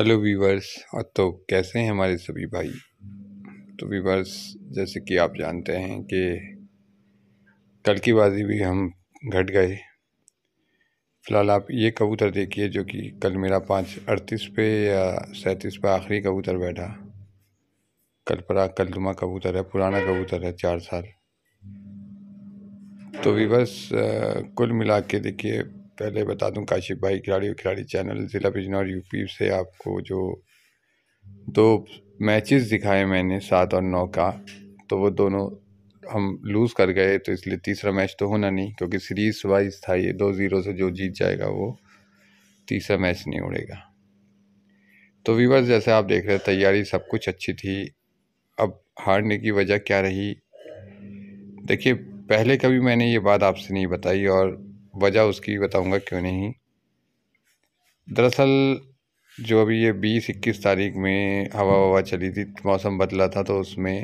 Hello viewers और तो कैसे हैं हमारे सभी भाई तो वीवर्स जैसे कि आप जानते हैं कि कल की बाजी भी हम घट गए फ़िलहाल आप ये कबूतर देखिए जो कि कल मेरा पाँच अड़तीस पे या सैंतीस पे आखिरी कबूतर बैठा कल परा दुमा कबूतर है पुराना कबूतर है चार साल तो वीवर्स कुल मिला के देखिए पहले बता दूं काशिफ भाई खिलाड़ी खिलाड़ी चैनल ज़िला बिजनौर यूपी से आपको जो दो मैचेस दिखाए मैंने सात और नौ का तो वो दोनों हम लूज़ कर गए तो इसलिए तीसरा मैच तो होना नहीं क्योंकि सीरीज़ वाइज था ये दो ज़ीरो से जो जीत जाएगा वो तीसरा मैच नहीं उड़ेगा तो वीवर्स जैसे आप देख रहे तैयारी सब कुछ अच्छी थी अब हारने की वजह क्या रही देखिए पहले कभी मैंने ये बात आपसे नहीं बताई और वजह उसकी बताऊंगा क्यों नहीं दरअसल जो अभी ये बीस इक्कीस तारीख में हवा हवा चली थी मौसम बदला था तो उसमें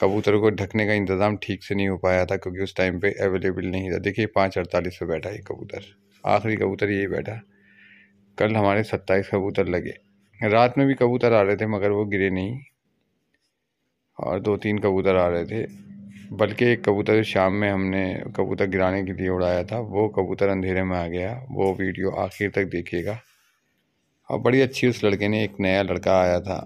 कबूतर को ढकने का इंतज़ाम ठीक से नहीं हो पाया था क्योंकि उस टाइम पे अवेलेबल नहीं था देखिए पाँच अड़तालीस पे बैठा ये कबूतर आखिरी कबूतर यही बैठा कल हमारे सत्ताईस कबूतर लगे रात में भी कबूतर आ रहे थे मगर वो गिरे नहीं और दो तीन कबूतर आ रहे थे बल्कि एक कबूतर शाम में हमने कबूतर गिराने के लिए उड़ाया था वो कबूतर अंधेरे में आ गया वो वीडियो आखिर तक देखिएगा और बड़ी अच्छी उस लड़के ने एक नया लड़का आया था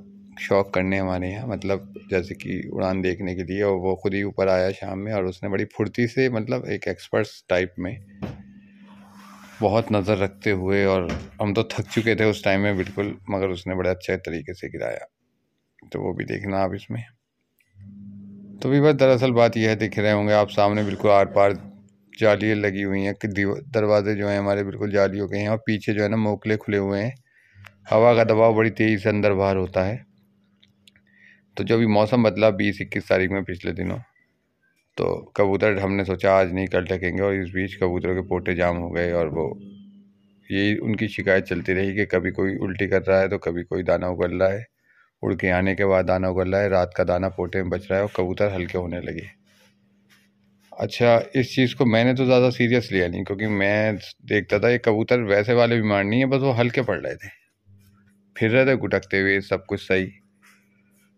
शौक करने हमारे यहाँ मतलब जैसे कि उड़ान देखने के लिए और वो खुद ही ऊपर आया शाम में और उसने बड़ी फुर्ती से मतलब एक एक्सपर्ट्स टाइप में बहुत नज़र रखते हुए और हम तो थक चुके थे उस टाइम में बिल्कुल मगर उसने बड़े अच्छे तरीके से गिराया तो वो भी देखना आप इसमें तो भी बस दरअसल बात यह है दिख रहे होंगे आप सामने बिल्कुल आर पार जालियाँ लगी हुई हैं दरवाजे जो हैं हमारे बिल्कुल जालियों के हैं और पीछे जो है ना मोकले खुले हुए हैं हवा का दबाव बड़ी तेज़ी से अंदर बाहर होता है तो जो भी मौसम बदला बीस इक्कीस तारीख में पिछले दिनों तो कबूतर हमने सोचा आज नहीं कर सकेंगे और इस बीच कबूतरों के पोटे जाम हो गए और वो यही उनकी शिकायत चलती रही कि कभी कोई उल्टी कर रहा है तो कभी कोई दाना उगल रहा है उड़ के आने के बाद दाना उगल रहा है रात का दाना पोटे में बच रहा है और कबूतर हल्के होने लगे अच्छा इस चीज़ को मैंने तो ज़्यादा सीरियस लिया नहीं क्योंकि मैं देखता था ये कबूतर वैसे वाले बीमार नहीं है बस वो हल्के पड़ रहे थे फिर रहे थे गुटकते हुए सब कुछ सही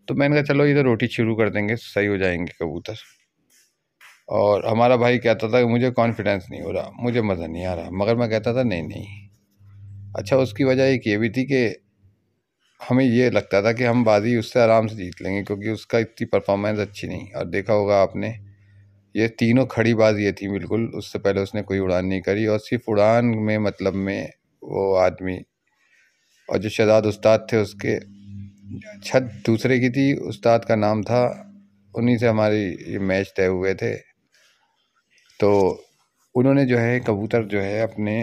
तो मैंने कहा चलो इधर रोटी शुरू कर देंगे सही हो जाएंगे कबूतर और हमारा भाई कहता था कि मुझे कॉन्फिडेंस नहीं हो रहा मुझे मज़ा नहीं आ रहा मगर मैं कहता था नहीं नहीं अच्छा उसकी वजह एक ये भी थी कि हमें ये लगता था कि हम बाजी उससे आराम से जीत लेंगे क्योंकि उसका इतनी परफॉर्मेंस अच्छी नहीं और देखा होगा आपने ये तीनों खड़ी बाजी थी बिल्कुल उससे पहले उसने कोई उड़ान नहीं करी और सिर्फ उड़ान में मतलब में वो आदमी और जो शहजाद उस्ताद थे उसके छत दूसरे की थी उस्ताद का नाम था उन्हीं से हमारे ये मैच तय हुए थे तो उन्होंने जो है कबूतर जो है अपने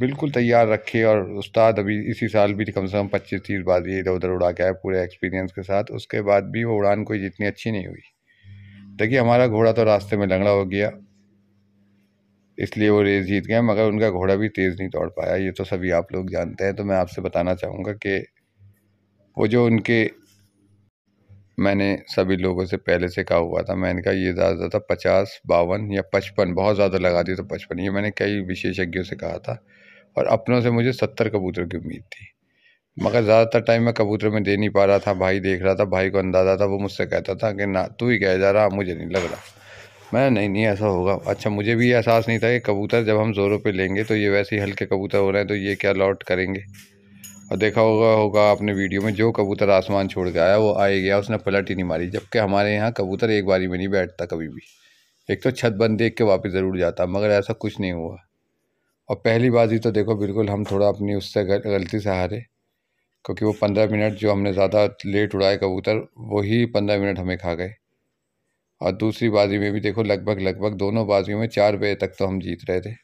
बिल्कुल तैयार रखे और उस्ताद अभी इसी साल भी कम से कम पच्चीस तीस बार ये इधर उधर उड़ा के आए पूरे एक्सपीरियंस के साथ उसके बाद भी वो उड़ान कोई जितनी अच्छी नहीं हुई देखिए हमारा घोड़ा तो रास्ते में लंगड़ा हो गया इसलिए वो रेस जीत गए मगर उनका घोड़ा भी तेज़ नहीं दौड़ पाया ये तो सभी आप लोग जानते हैं तो मैं आपसे बताना चाहूँगा कि वो जो उनके मैंने सभी लोगों से पहले से कहा हुआ था मैंने कहा ये ज़्यादा ज़्यादा पचास बावन या पचपन बहुत ज़्यादा लगा दिए तो पचपन ये मैंने कई विशेषज्ञों से कहा था और अपनों से मुझे सत्तर कबूतरों की उम्मीद थी मगर ज़्यादातर टाइम मैं कबूतर में दे नहीं पा रहा था भाई देख रहा था भाई को अंदाज़ा था वो मुझसे कहता था कि ना तू ही कह जा रहा मुझे नहीं लग रहा मैं नहीं नहीं ऐसा होगा अच्छा मुझे भी एहसास नहीं था कि कबूतर जब हम ज़ोरों पर लेंगे तो ये वैसे ही हल्के कबूतर हो रहे हैं तो ये क्या लौट करेंगे और देखा होगा होगा आपने वीडियो में जो कबूतर आसमान छोड़ के आया वो आ गया उसने पलट ही नहीं मारी जबकि हमारे यहाँ कबूतर एक बारी में नहीं बैठता कभी भी एक तो छत बंद देख के वापस ज़रूर जाता मगर ऐसा कुछ नहीं हुआ और पहली बाजी तो देखो बिल्कुल हम थोड़ा अपनी उससे गलती से हारे क्योंकि वो पंद्रह मिनट जो हमने ज़्यादा लेट उड़ाए कबूतर वही पंद्रह मिनट हमें खा गए और दूसरी बाजी में भी देखो लगभग लगभग दोनों बाजियों में चार बजे तक तो हम जीत रहे थे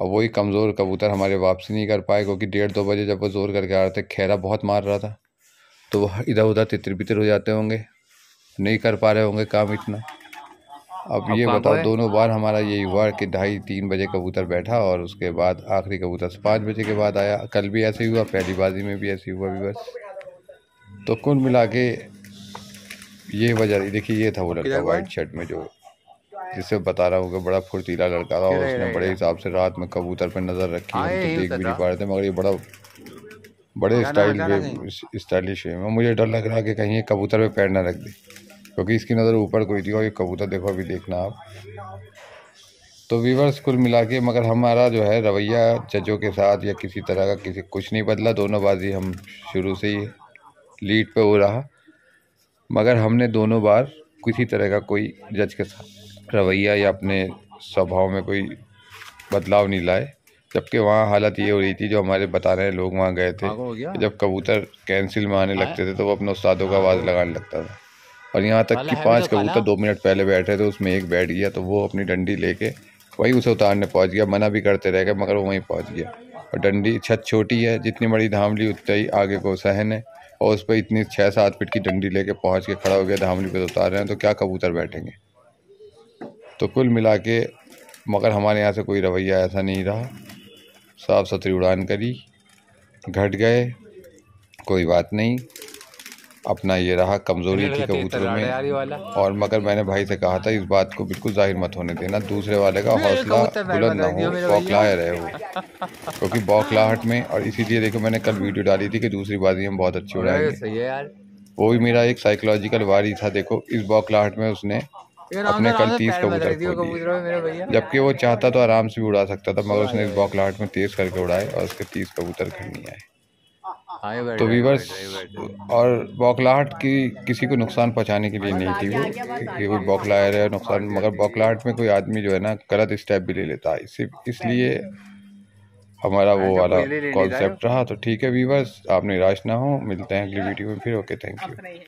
और वही कमज़ोर कबूतर हमारे वापसी नहीं कर पाए क्योंकि डेढ़ दो बजे जब वो ज़ोर करके आ रहे थे खैरा बहुत मार रहा था तो वह इधर उधर तितर बितर हो जाते होंगे नहीं कर पा रहे होंगे काम इतना अब ये बताओ दोनों बार हमारा यही हुआ कि ढाई तीन बजे कबूतर बैठा और उसके बाद आखिरी कबूतर पाँच बजे के बाद आया कल भी ऐसे ही हुआ पहली बाजी में भी ऐसे हुआ भी बस तो कुल मिला के ये वजह देखिए ये था वो लड़का वाइट शर्ट में जो जिसे बता रहा हूँ कि बड़ा फुर्तीला लड़का था और उसने बड़े हिसाब से रात में कबूतर पर नज़र रखी है तो देख भी नहीं तो। पा रहे थे मगर ये बड़ा बड़े स्टाइल में स्टाइलिश है मुझे डर लग रहा है कि कहीं ये कबूतर पे पैर ना रख दे क्योंकि इसकी नज़र ऊपर कोई थी और ये कबूतर देखो अभी देखना आप तो वीवर्स कुल मिला के मगर हमारा जो है रवैया जजों के साथ या किसी तरह का किसी कुछ नहीं बदला दोनों बाजी हम शुरू से ही लीड पे हो रहा मगर हमने दोनों बार किसी तरह का कोई जज के साथ रवैया या अपने स्वभाव में कोई बदलाव नहीं लाए जबकि वहाँ हालत ये हो रही थी जो हमारे बता रहे हैं लोग वहाँ गए थे जब कबूतर कैंसिल में आने लगते थे तो वो अपने उस्तादों का आवाज़ लगाने लगता था और यहाँ तक कि पांच कबूतर दो मिनट पहले बैठे थे उसमें एक बैठ गया तो वो अपनी डंडी लेके वहीं उसे उतारने पहुँच गया मना भी करते रह गए मगर वो वहीं पहुँच गया और डंडी छत छोटी है जितनी बड़ी धामली उतना ही आगे को सहन है और उस पर इतनी छः सात फिट की डंडी लेके पहुँच के खड़ा हो गया धामली पर उतार रहे हैं तो क्या कबूतर बैठेंगे तो कुल मिला के मगर हमारे यहाँ से कोई रवैया ऐसा नहीं रहा साफ सुथरी उड़ान करी घट गए कोई बात नहीं अपना ये रहा कमज़ोरी थी कबूतरों में और मगर मैंने भाई से कहा था इस बात को बिल्कुल जाहिर मत होने देना दूसरे वाले का हौसला बुलंद ना हो बौखलाए रहे हो क्योंकि बौखलाहट में और इसीलिए देखो मैंने कल वीडियो डाली थी कि दूसरी बाजी हम बहुत अच्छी उड़ाएंगे वो भी मेरा एक साइकोलॉजिकल वारी था देखो इस बौखलाहट में उसने अपने कल तीस कबूतर जबकि वो चाहता तो आराम से भी उड़ा सकता था मगर उसने इस बॉकलाट में तेज करके उड़ाए और उसके तीस कबूतर नहीं आए हाँ, तो वीवर्स और बौखलाहट की किसी को नुकसान पहुंचाने के लिए नहीं थी वो कि कोई बौखला है नुकसान मगर बौखलाहट में कोई आदमी जो है ना गलत स्टेप भी ले लेता है इसी इसलिए हमारा वो हाँ, वाला कॉन्सेप्ट रहा तो ठीक है वीवर्स आप निराश ना हो मिलते हैं अगली वीडियो हाँ। में फिर ओके थैंक यू